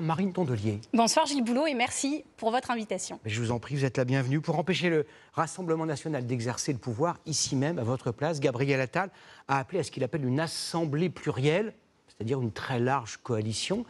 Marine Tondelier. Bonsoir Gilles Boulot et merci pour votre invitation. Je vous en prie, vous êtes la bienvenue. Pour empêcher le Rassemblement national d'exercer le pouvoir, ici même, à votre place, Gabriel Attal a appelé à ce qu'il appelle une assemblée plurielle, c'est-à-dire une très large coalition.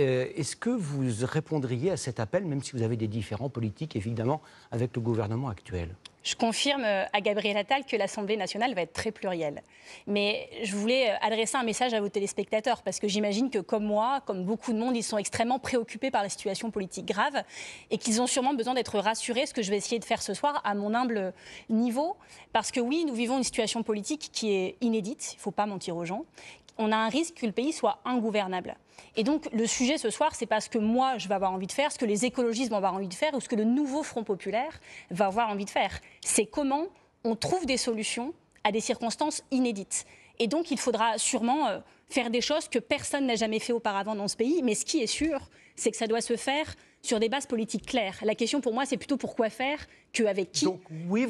Euh, est-ce que vous répondriez à cet appel, même si vous avez des différents politiques, évidemment, avec le gouvernement actuel je confirme à Gabriel Attal que l'Assemblée nationale va être très plurielle. Mais je voulais adresser un message à vos téléspectateurs, parce que j'imagine que, comme moi, comme beaucoup de monde, ils sont extrêmement préoccupés par la situation politique grave et qu'ils ont sûrement besoin d'être rassurés, ce que je vais essayer de faire ce soir à mon humble niveau. Parce que oui, nous vivons une situation politique qui est inédite, il ne faut pas mentir aux gens, on a un risque que le pays soit ingouvernable. Et donc le sujet ce soir, c'est pas ce que moi je vais avoir envie de faire, ce que les écologistes vont avoir envie de faire ou ce que le nouveau Front populaire va avoir envie de faire. C'est comment on trouve des solutions à des circonstances inédites. Et donc il faudra sûrement euh, faire des choses que personne n'a jamais fait auparavant dans ce pays. Mais ce qui est sûr, c'est que ça doit se faire sur des bases politiques claires. La question pour moi, c'est plutôt pourquoi faire qu'avec qui.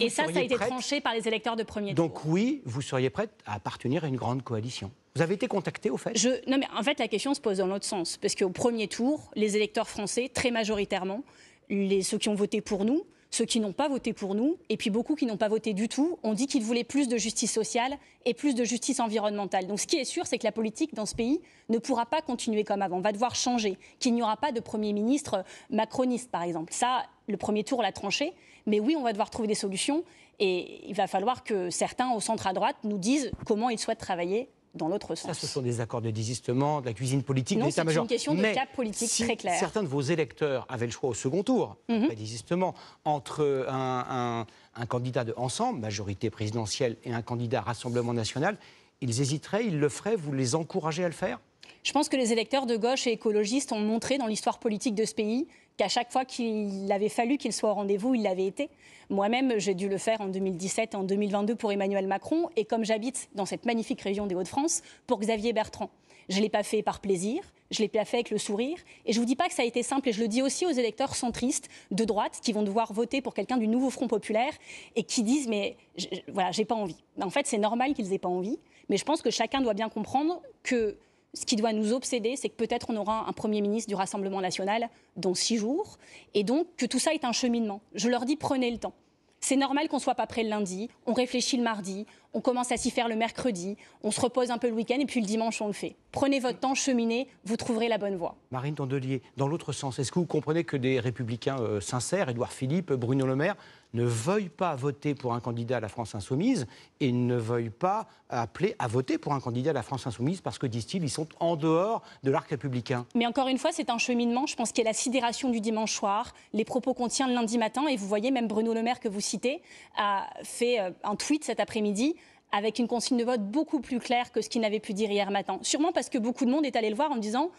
Et ça, ça a été tranché par les électeurs de premier tour. Donc oui, vous seriez prête à appartenir à une grande coalition vous avez été contacté au fait Non, mais en fait, la question se pose dans l'autre sens. Parce qu'au premier tour, les électeurs français, très majoritairement, ceux qui ont voté pour nous, ceux qui n'ont pas voté pour nous, et puis beaucoup qui n'ont pas voté du tout, ont dit qu'ils voulaient plus de justice sociale et plus de justice environnementale. Donc ce qui est sûr, c'est que la politique dans ce pays ne pourra pas continuer comme avant, va devoir changer, qu'il n'y aura pas de Premier ministre macroniste, par exemple. Ça, le premier tour l'a tranché, mais oui, on va devoir trouver des solutions, et il va falloir que certains au centre à droite nous disent comment ils souhaitent travailler dans l'autre sens. Ça, ce sont des accords de désistement, de la cuisine politique, non, C'est une question de cap politique très claire. Certains de vos électeurs avaient le choix au second tour, mm désistement, entre un, un candidat de Ensemble, majorité présidentielle, et un candidat Rassemblement national. Ils hésiteraient, ils le feraient, vous les encouragez à le faire je pense que les électeurs de gauche et écologistes ont montré dans l'histoire politique de ce pays qu'à chaque fois qu'il avait fallu qu'il soit au rendez-vous, il l'avait été. Moi-même, j'ai dû le faire en 2017 et en 2022 pour Emmanuel Macron, et comme j'habite dans cette magnifique région des Hauts-de-France, pour Xavier Bertrand. Je ne l'ai pas fait par plaisir, je l'ai pas fait avec le sourire. Et je ne vous dis pas que ça a été simple, et je le dis aussi aux électeurs centristes de droite qui vont devoir voter pour quelqu'un du nouveau Front populaire et qui disent Mais je, voilà, j'ai pas envie. En fait, c'est normal qu'ils aient pas envie, mais je pense que chacun doit bien comprendre que ce qui doit nous obséder, c'est que peut-être on aura un Premier ministre du Rassemblement national dans six jours, et donc que tout ça est un cheminement. Je leur dis, prenez le temps. C'est normal qu'on ne soit pas prêt le lundi, on réfléchit le mardi, on commence à s'y faire le mercredi, on se repose un peu le week-end et puis le dimanche on le fait. Prenez votre temps, cheminez, vous trouverez la bonne voie. Marine Tondelier, dans l'autre sens, est-ce que vous comprenez que des républicains euh, sincères, Édouard Philippe, Bruno Le Maire, ne veuillent pas voter pour un candidat à la France insoumise et ne veuille pas appeler à voter pour un candidat à la France insoumise parce que, disent-ils, ils sont en dehors de l'arc républicain. Mais encore une fois, c'est un cheminement, je pense, qu'il y la sidération du dimanche soir, les propos qu'on tient le lundi matin, et vous voyez, même Bruno Le Maire que vous citez a fait euh, un tweet cet après-midi avec une consigne de vote beaucoup plus claire que ce qu'il n'avait pu dire hier matin. Sûrement parce que beaucoup de monde est allé le voir en disant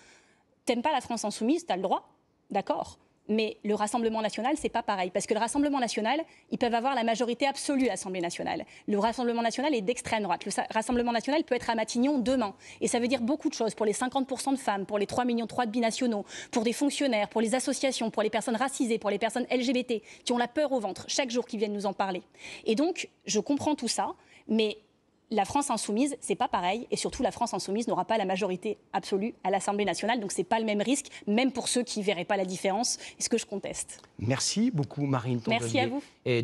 T'aimes pas la France insoumise, t'as le droit, d'accord mais le Rassemblement national, c'est pas pareil. Parce que le Rassemblement national, ils peuvent avoir la majorité absolue à l'Assemblée nationale. Le Rassemblement national est d'extrême droite. Le Rassemblement national peut être à Matignon demain. Et ça veut dire beaucoup de choses pour les 50% de femmes, pour les 3 millions 3 de binationaux, pour des fonctionnaires, pour les associations, pour les personnes racisées, pour les personnes LGBT qui ont la peur au ventre chaque jour qu'ils viennent nous en parler. Et donc, je comprends tout ça, mais la France insoumise, c'est pas pareil. Et surtout, la France insoumise n'aura pas la majorité absolue à l'Assemblée nationale. Donc, c'est pas le même risque, même pour ceux qui verraient pas la différence. ce que je conteste. Merci beaucoup, Marine. Merci à vous. Et